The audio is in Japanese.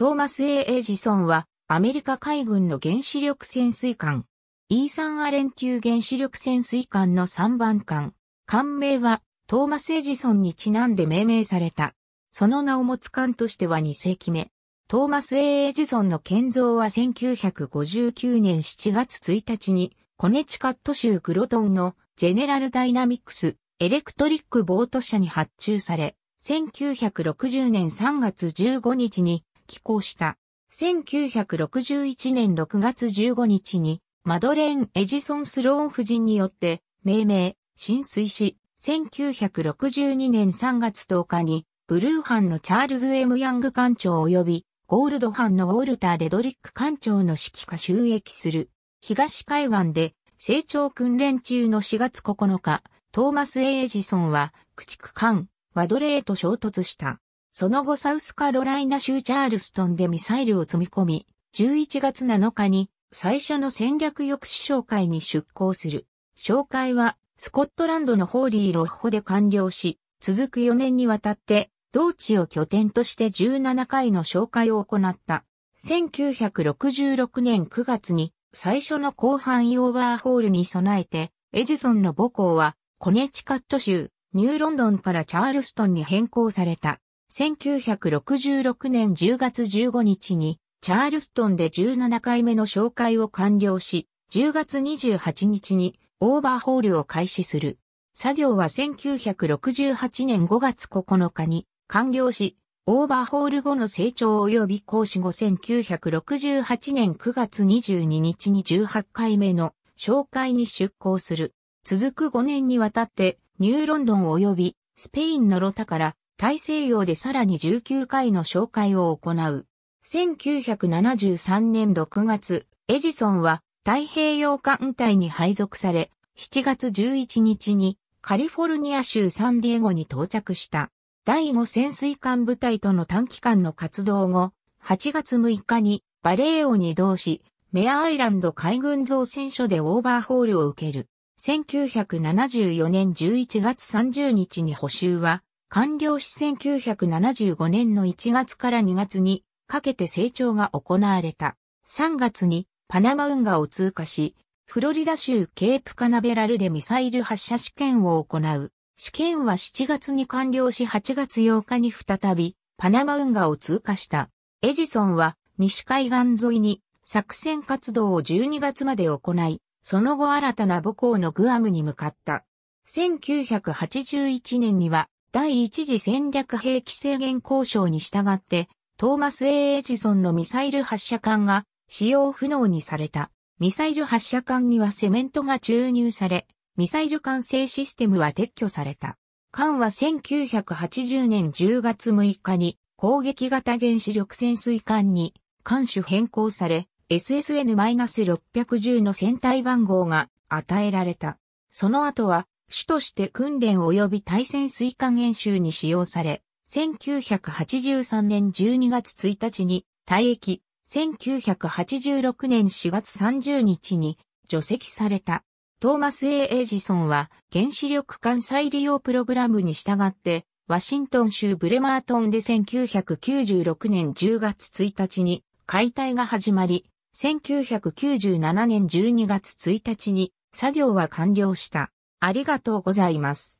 トーマス・エイジソンは、アメリカ海軍の原子力潜水艦、イーサン・アレン級原子力潜水艦の3番艦、艦名は、トーマス・エジソンにちなんで命名された。その名を持つ艦としては2世紀目。トーマス・エイジソンの建造は1959年7月1日に、コネチカット州グロトンのジェネラルダイナミクス、エレクトリックボート社に発注され、1960年3月15日に寄港した。1961年6月15日に、マドレーン・エジソン・スローン夫人によって、命名、浸水し、1962年3月10日に、ブルーハンのチャールズ・エム・ヤング艦長及び、ゴールドハンのウォルター・デドリック艦長の指揮下収益する。東海岸で、成長訓練中の4月9日、トーマス・エイジソンは、駆逐艦、ワドレーと衝突した。その後サウスカロライナ州チャールストンでミサイルを積み込み、11月7日に最初の戦略抑止紹介に出向する。紹介はスコットランドのホーリーロッホで完了し、続く4年にわたって同地を拠点として17回の紹介を行った。1966年9月に最初の後半囲オーバーホールに備えて、エジソンの母校はコネチカット州ニューロンドンからチャールストンに変更された。1966年10月15日に、チャールストンで17回目の紹介を完了し、10月28日にオーバーホールを開始する。作業は1968年5月9日に完了し、オーバーホール後の成長及び講師後1968年9月22日に18回目の紹介に出向する。続く5年にわたってニューロンドン及びスペインのロタから大西洋でさらに19回の紹介を行う。1973年6月、エジソンは太平洋艦隊に配属され、7月11日にカリフォルニア州サンディエゴに到着した。第5潜水艦部隊との短期間の活動後、8月6日にバレーオに移動し、メアアイランド海軍造船所でオーバーホールを受ける。1974年11月30日に補修は完了し1975年の1月から2月にかけて成長が行われた。3月にパナマ運河を通過し、フロリダ州ケープカナベラルでミサイル発射試験を行う。試験は7月に完了し8月8日に再びパナマ運河を通過した。エジソンは西海岸沿いに作戦活動を12月まで行い、その後新たな母校のグアムに向かった。1981年には第一次戦略兵器制限交渉に従って、トーマス・エイジソンのミサイル発射管が使用不能にされた。ミサイル発射管にはセメントが注入され、ミサイル管制システムは撤去された。艦は1980年10月6日に攻撃型原子力潜水艦に艦種変更され、SSN-610 の船体番号が与えられた。その後は主として訓練及び対戦水管演習に使用され、1983年12月1日に退役、1986年4月30日に除籍された。トーマス・ A・ エイジソンは原子力艦再利用プログラムに従って、ワシントン州ブレマートンで1996年10月1日に解体が始まり、1997年12月1日に作業は完了した。ありがとうございます。